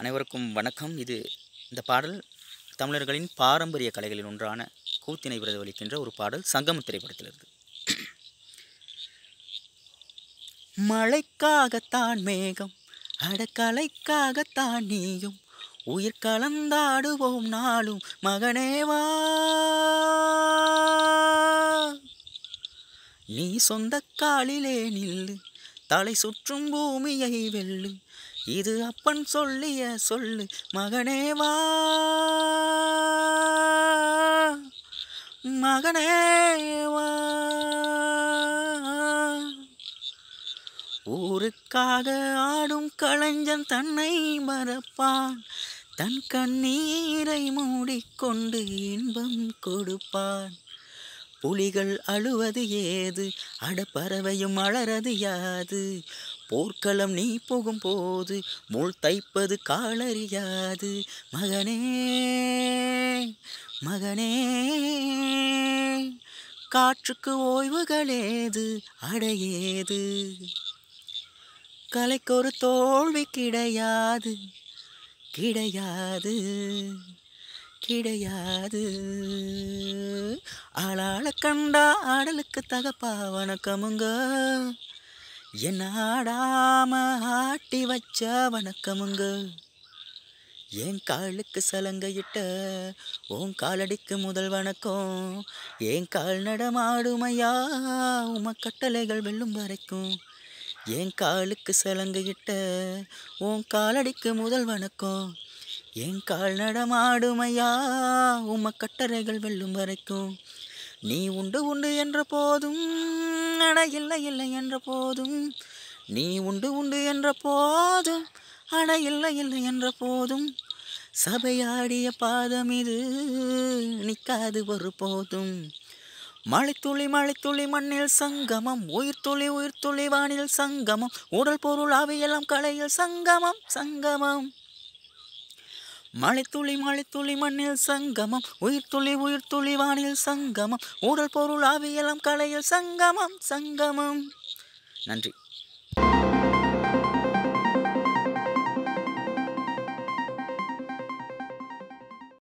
அனைவருக்கும் வணக்கம் இது இந்த பாடல் தமிழர்களின் பாரம்பரிய கலைகளில் ஒன்றான கூத்தினை பிரதிபலிக்கின்ற ஒரு பாடல் சங்கம திரைப்படத்திலிருந்து மழைக்காகத்தான் மேகம் அடக்கலைக்காகத்தான் நீயும் உயிர் கலந்தாடுவோம் நாளும் மகனேவா நீ சொந்த காலிலே நில்லு தலை சுற்றும் பூமியை வெல்லு இது அப்பன் சொல்லிய சொல்லு மகனே மகனே வா ஊருக்காக ஆடும் கலைஞன் தன்னை மறப்பான் தன் கண்ணீரை மூடிக்கொண்டு இன்பம் கொடுப்பான் புலிகள் அழுவது ஏது அடப்பறவையும் அழறது யாது போர்க்களம் நீ போகும் போது முள் தைப்பது காலறியாது மகனே மகனே காற்றுக்கு ஓய்வுகள் ஏது அடையேது கலைக்கு ஒரு தோல்வி கிடையாது கிடையாது கிடையாது ஆளாள கண்டா ஆடலுக்கு தகப்பா வணக்கமுங்க என்ன ஆடாம ஆட்டி வச்ச வணக்கமுங்க என் காலுக்கு சலங்கையிட்ட உன் காலடிக்கு முதல் வணக்கம் என் கால் நடமாடுமையா உம கட்டளைகள் வெல்லும் வரைக்கும் என் காலுக்கு சலங்கையிட்ட உன் காலடிக்கு முதல் வணக்கம் என் கால் நடமாடுமையா உம கட்டறைகள் வெல்லும் வரைக்கும் நீ உண்டு உண்டு என்ற போதும் அட இல்லை இல்லை என்ற போதும் நீ உண்டு உண்டு என்ற போதும் அட இல்லை இல்லை என்ற போதும் சபையாடிய பாதம் இது நிற்காது ஒரு போதும் மழைத்துளி மழைத்துளி மண்ணில் சங்கமம் உயிர்த்துளி உயிர்த்துளி வானில் சங்கமம் உடல் பொருள் அவையெல்லாம் கலையில் சங்கமம் சங்கமம் மழைத்துளி மழைத்துளி மண்ணில் சங்கமம் உயிர் துளி உயிர் துளி வானில் சங்கமம் ஊடல் பொருள் ஆவியெல்லாம் கலையில் சங்கமம் சங்கமம் நன்றி